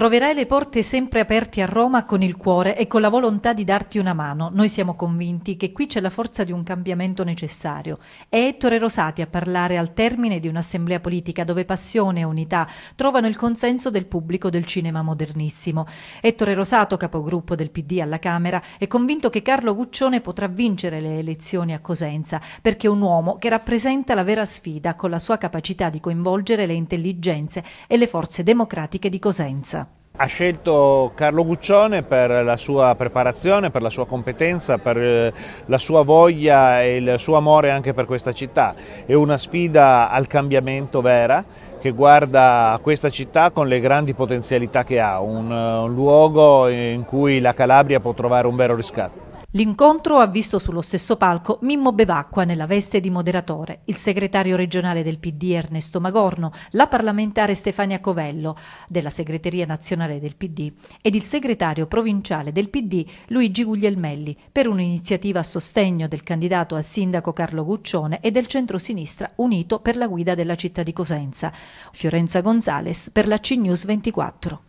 Troverai le porte sempre aperte a Roma con il cuore e con la volontà di darti una mano. Noi siamo convinti che qui c'è la forza di un cambiamento necessario. È Ettore Rosati a parlare al termine di un'assemblea politica dove passione e unità trovano il consenso del pubblico del cinema modernissimo. Ettore Rosato, capogruppo del PD alla Camera, è convinto che Carlo Guccione potrà vincere le elezioni a Cosenza perché è un uomo che rappresenta la vera sfida con la sua capacità di coinvolgere le intelligenze e le forze democratiche di Cosenza. Ha scelto Carlo Guccione per la sua preparazione, per la sua competenza, per eh, la sua voglia e il suo amore anche per questa città. È una sfida al cambiamento vera che guarda questa città con le grandi potenzialità che ha, un, eh, un luogo in cui la Calabria può trovare un vero riscatto. L'incontro ha visto sullo stesso palco Mimmo Bevacqua nella veste di moderatore, il segretario regionale del PD Ernesto Magorno, la parlamentare Stefania Covello della segreteria nazionale del PD ed il segretario provinciale del PD Luigi Guglielmelli per un'iniziativa a sostegno del candidato a sindaco Carlo Guccione e del centro-sinistra unito per la guida della città di Cosenza. Fiorenza Gonzales per la CNews 24.